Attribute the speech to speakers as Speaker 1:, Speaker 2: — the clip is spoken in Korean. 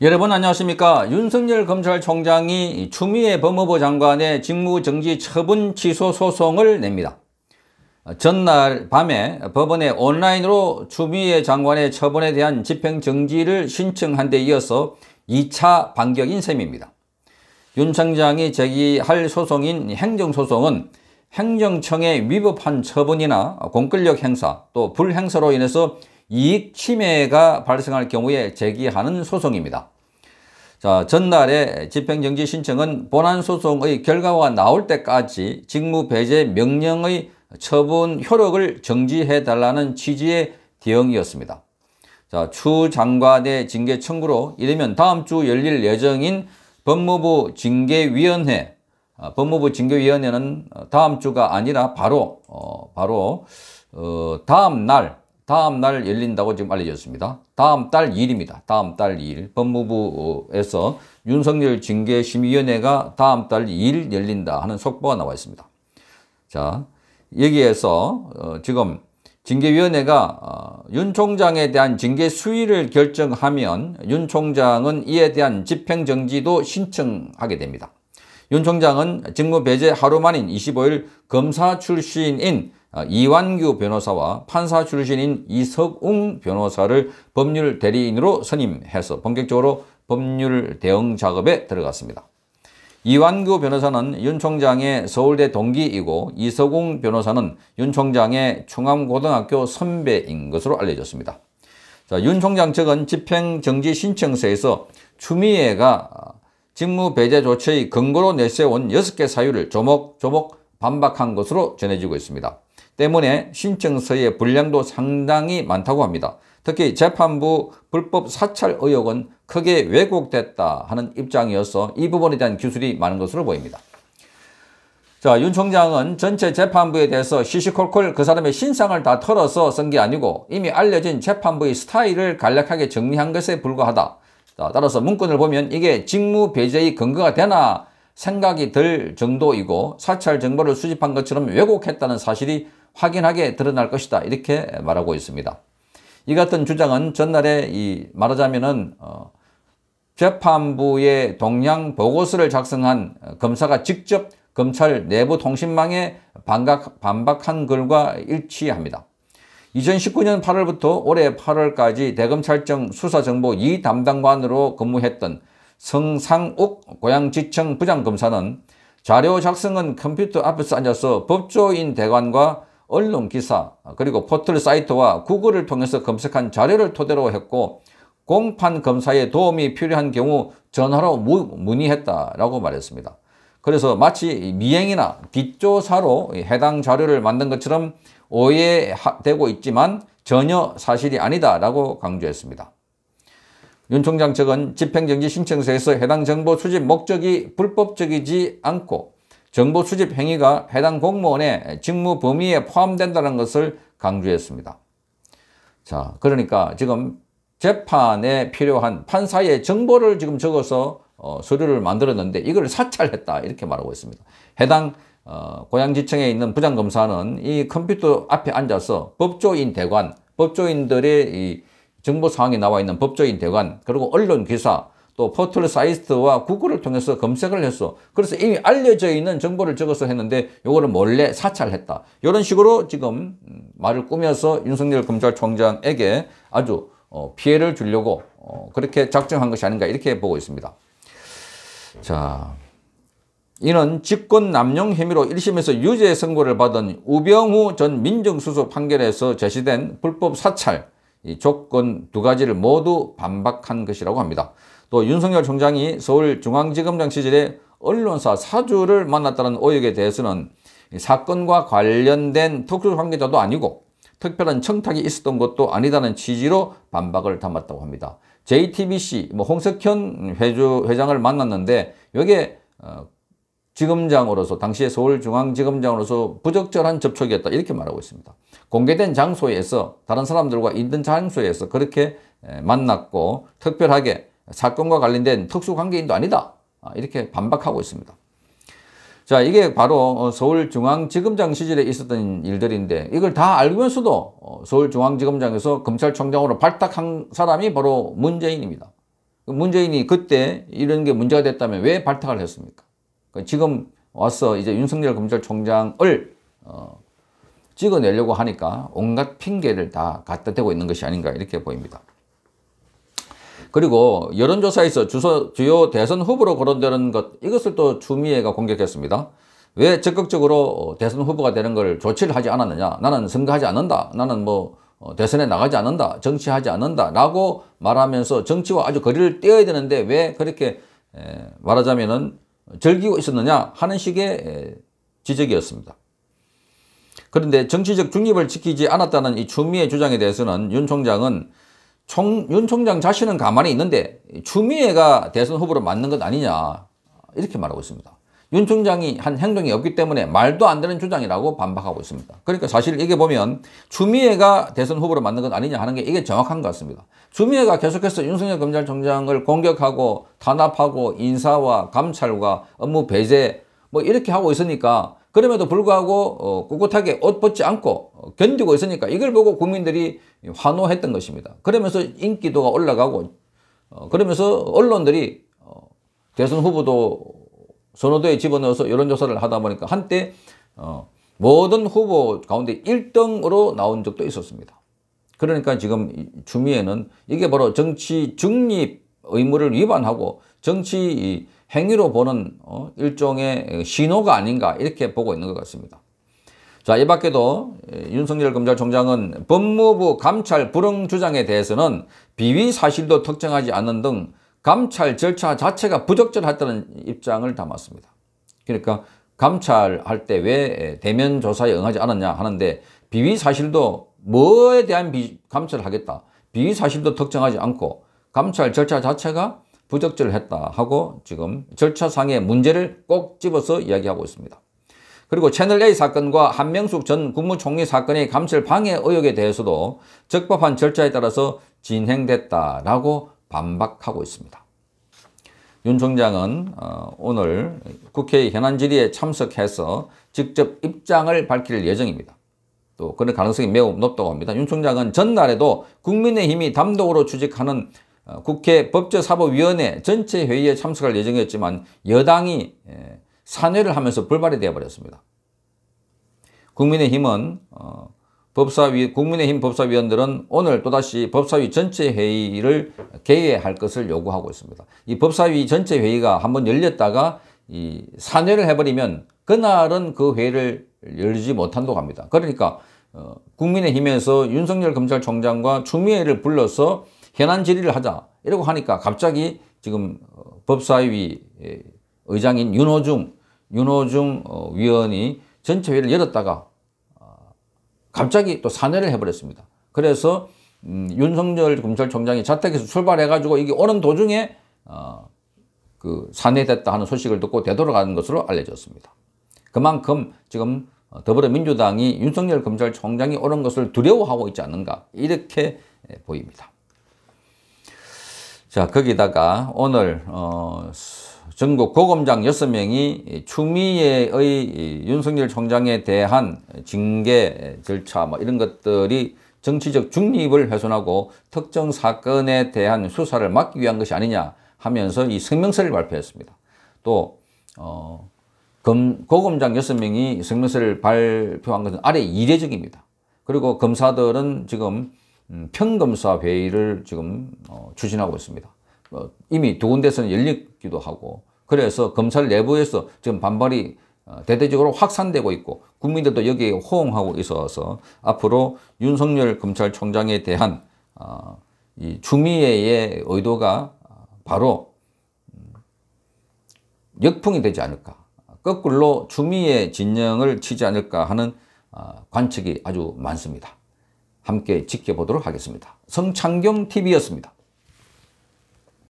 Speaker 1: 여러분 안녕하십니까 윤석열 검찰총장이 추미애 법무부 장관의 직무정지 처분 취소 소송을 냅니다 전날 밤에 법원에 온라인으로 추미애 장관의 처분에 대한 집행정지를 신청한 데 이어서 2차 반격인 셈입니다 윤 청장이 제기할 소송인 행정소송은 행정청의 위법한 처분이나 공권력 행사 또 불행사로 인해서 이익 침해가 발생할 경우에 제기하는 소송입니다. 자, 전날에 집행정지 신청은 본안소송의 결과가 나올 때까지 직무배제 명령의 처분 효력을 정지해달라는 취지의 대응이었습니다. 자, 추 장관의 징계 청구로 이르면 다음 주 열릴 예정인 법무부 징계위원회 아, 법무부 징계위원회는 다음 주가 아니라 바로 어, 바로 어, 다음 날 다음 날 열린다고 지금 알려졌습니다. 다음 달 2일입니다. 다음 달 2일 법무부에서 윤석열 징계심의위원회가 다음 달 2일 열린다 하는 속보가 나와 있습니다. 자 여기에서 어, 지금 징계위원회가 어, 윤 총장에 대한 징계 수위를 결정하면 윤 총장은 이에 대한 집행정지도 신청하게 됩니다. 윤 총장은 직무배제 하루 만인 25일 검사 출신인 아, 이완규 변호사와 판사 출신인 이석웅 변호사를 법률 대리인으로 선임해서 본격적으로 법률 대응 작업에 들어갔습니다. 이완규 변호사는 윤 총장의 서울대 동기이고 이석웅 변호사는 윤 총장의 충암고등학교 선배인 것으로 알려졌습니다. 자, 윤 총장 측은 집행정지 신청서에서 추미애가 직무배제 조치의 근거로 내세운 6개 사유를 조목조목 반박한 것으로 전해지고 있습니다. 때문에 신청서의 분량도 상당히 많다고 합니다. 특히 재판부 불법 사찰 의혹은 크게 왜곡됐다 하는 입장이어서 이 부분에 대한 기술이 많은 것으로 보입니다. 자, 윤 총장은 전체 재판부에 대해서 시시콜콜 그 사람의 신상을 다 털어서 쓴 게 아니고 이미 알려진 재판부의 스타일을 간략하게 정리한 것에 불과하다. 자, 따라서 문건을 보면 이게 직무배제의 근거가 되나 생각이 들 정도이고 사찰 정보를 수집한 것처럼 왜곡했다는 사실이 확인하게 드러날 것이다. 이렇게 말하고 있습니다. 이 같은 주장은 전날에 이 말하자면은 어 재판부의 동향 보고서를 작성한 검사가 직접 검찰 내부 통신망에 반각, 반박한 글과 일치합니다. 2019년 8월부터 올해 8월까지 대검찰청 수사정보 2 담당관으로 근무했던 성상욱 고양지청 부장검사는 자료 작성은 컴퓨터 앞에서 앉아서 법조인 대관과 언론 기사, 그리고 포털 사이트와 구글을 통해서 검색한 자료를 토대로 했고 공판 검사에 도움이 필요한 경우 전화로 문의했다라고 말했습니다. 그래서 마치 미행이나 뒷조사로 해당 자료를 만든 것처럼 오해되고 있지만 전혀 사실이 아니다라고 강조했습니다. 윤 총장 측은 집행정지 신청서에서 해당 정보 수집 목적이 불법적이지 않고 정보 수집 행위가 해당 공무원의 직무 범위에 포함된다는 것을 강조했습니다. 자, 그러니까 지금 재판에 필요한 판사의 정보를 지금 적어서 어, 서류를 만들었는데 이걸 사찰했다 이렇게 말하고 있습니다. 해당 어, 고양지청에 있는 부장검사는 이 컴퓨터 앞에 앉아서 법조인 대관, 법조인들의 이 정보 사항이 나와 있는 법조인 대관, 그리고 언론 기사, 또 포털 사이트와 구글을 통해서 검색을 했어. 그래서 이미 알려져 있는 정보를 적어서 했는데 요거를 몰래 사찰했다. 이런 식으로 지금 음, 말을 꾸며서 윤석열 검찰총장에게 아주 어, 피해를 주려고 어, 그렇게 작정한 것이 아닌가 이렇게 보고 있습니다. 자, 이는 직권 남용 혐의로 1심에서 유죄 선고를 받은 우병우 전 민정수석 판결에서 제시된 불법 사찰 조건 두 가지를 모두 반박한 것이라고 합니다. 또 윤석열 총장이 서울중앙지검장 시절에 언론사 사주를 만났다는 의혹에 대해서는 사건과 관련된 특수 관계자도 아니고 특별한 청탁이 있었던 것도 아니다는 취지로 반박을 담았다고 합니다. JTBC 뭐 홍석현 회주, 회장을 만났는데 여기에 어, 지검장으로서 당시에 서울중앙지검장으로서 부적절한 접촉이었다 이렇게 말하고 있습니다. 공개된 장소에서 다른 사람들과 있는 장소에서 그렇게 만났고 특별하게 사건과 관련된 특수관계인도 아니다. 아, 이렇게 반박하고 있습니다. 자, 이게 바로 어, 서울중앙지검장 시절에 있었던 일들인데 이걸 다 알면서도 어, 서울중앙지검장에서 검찰총장으로 발탁한 사람이 바로 문재인입니다. 그 문재인이 그때 이런 게 문제가 됐다면 왜 발탁을 했습니까? 그 지금 와서 이제 윤석열 검찰총장을 어, 찍어내려고 하니까 온갖 핑계를 다 갖다 대고 있는 것이 아닌가 이렇게 보입니다. 그리고 여론조사에서 주소, 주요 대선 후보로 거론되는 것 이것을 또 추미애가 공격했습니다. 왜 적극적으로 어, 대선 후보가 되는 걸 조치를 하지 않았느냐 나는 선거하지 않는다 나는 뭐 어, 대선에 나가지 않는다 정치하지 않는다 라고 말하면서 정치와 아주 거리를 떼어야 되는데 왜 그렇게 말하자면은 즐기고 있었느냐 하는 식의 지적이었습니다. 그런데 정치적 중립을 지키지 않았다는 이 추미애 주장에 대해서는 윤 총장은 총, 윤 총장 자신은 가만히 있는데 추미애가 대선 후보로 맞는 것 아니냐 이렇게 말하고 있습니다. 윤 총장이 한 행동이 없기 때문에 말도 안 되는 주장이라고 반박하고 있습니다. 그러니까 사실 이게 보면 추미애가 대선 후보로 맞는 것 아니냐 하는 게 이게 정확한 것 같습니다. 추미애가 계속해서 윤석열 검찰총장을 공격하고 탄압하고 인사와 감찰과 업무 배제 뭐 이렇게 하고 있으니까 그럼에도 불구하고 어, 꿋꿋하게 옷 벗지 않고 어, 견디고 있으니까 이걸 보고 국민들이 환호했던 것입니다. 그러면서 인기도가 올라가고 어, 그러면서 언론들이 어, 대선 후보도 선호도에 집어넣어서 여론조사를 하다 보니까 한때 어, 모든 후보 가운데 1등으로 나온 적도 있었습니다. 그러니까 지금 주미에는 이게 바로 정치 중립 의무를 위반하고 정치 행위로 보는 어, 일종의 신호가 아닌가 이렇게 보고 있는 것 같습니다. 자, 이 밖에도 예, 윤석열 검찰총장은 법무부 감찰 불응 주장에 대해서는 비위 사실도 특정하지 않은 등 감찰 절차 자체가 부적절하다는 입장을 담았습니다. 그러니까 감찰할 때왜 예, 대면 조사에 응하지 않았냐 하는데 비위 사실도 뭐에 대한 비, 감찰을 하겠다. 비위 사실도 특정하지 않고 감찰 절차 자체가 부적절했다 하고 지금 절차상의 문제를 꼭 집어서 이야기하고 있습니다. 그리고 채널A 사건과 한명숙 전 국무총리 사건의 감찰 방해 의혹에 대해서도 적법한 절차에 따라서 진행됐다라고 반박하고 있습니다. 윤 총장은 어, 오늘 국회 현안 질의에 참석해서 직접 입장을 밝힐 예정입니다. 또 그런 가능성이 매우 높다고 합니다. 윤 총장은 전날에도 국민의힘이 담독으로 추직하는 어, 국회 법제사법위원회 전체 회의에 참석할 예정이었지만 여당이 예, 산회를 하면서 불발이 되어버렸습니다. 국민의힘은 어, 법사위 국민의힘 법사위원들은 오늘 또다시 법사위 전체 회의를 개회할 것을 요구하고 있습니다. 이 법사위 전체 회의가 한번 열렸다가 이 산회를 해버리면 그날은 그 회의를 열지 못한다고 합니다. 그러니까 어, 국민의힘에서 윤석열 검찰총장과 추미애를 불러서 현안 질의를 하자 이러고 하니까 갑자기 지금 어, 법사위 의장인 윤호중 윤호중 어, 위원이 전체 회를 열었다가 아, 갑자기 또 사내를 해버렸습니다. 그래서 음, 윤석열 검찰총장이 자택에서 출발해가지고 이게 오는 도중에 아, 그 사내됐다 하는 소식을 듣고 되돌아가는 것으로 알려졌습니다. 그만큼 지금 어, 더불어민주당이 윤석열 검찰총장이 오는 것을 두려워하고 있지 않는가 이렇게 보입니다. 자, 거기다가 오늘 어, 전국 고검장 6명이 추미애의 윤석열 총장에 대한 징계 절차 뭐 이런 것들이 정치적 중립을 훼손하고 특정 사건에 대한 수사를 막기 위한 것이 아니냐 하면서 이 성명서를 발표했습니다. 또 어, 검, 고검장 6명이 성명서를 발표한 것은 아래 이례적입니다. 그리고 검사들은 지금 음, 편검사 회의를 지금 어, 추진하고 있습니다. 어, 이미 두 군데서는 열리기도 하고 그래서 검찰 내부에서 지금 반발이 어, 대대적으로 확산되고 있고 국민들도 여기에 호응하고 있어서 앞으로 윤석열 검찰총장에 대한 어, 이 추미애의 의도가 바로 음, 역풍이 되지 않을까 거꾸로 추미애 진영을 치지 않을까 하는 어, 관측이 아주 많습니다. 함께 지켜보도록 하겠습니다. 성창경TV였습니다.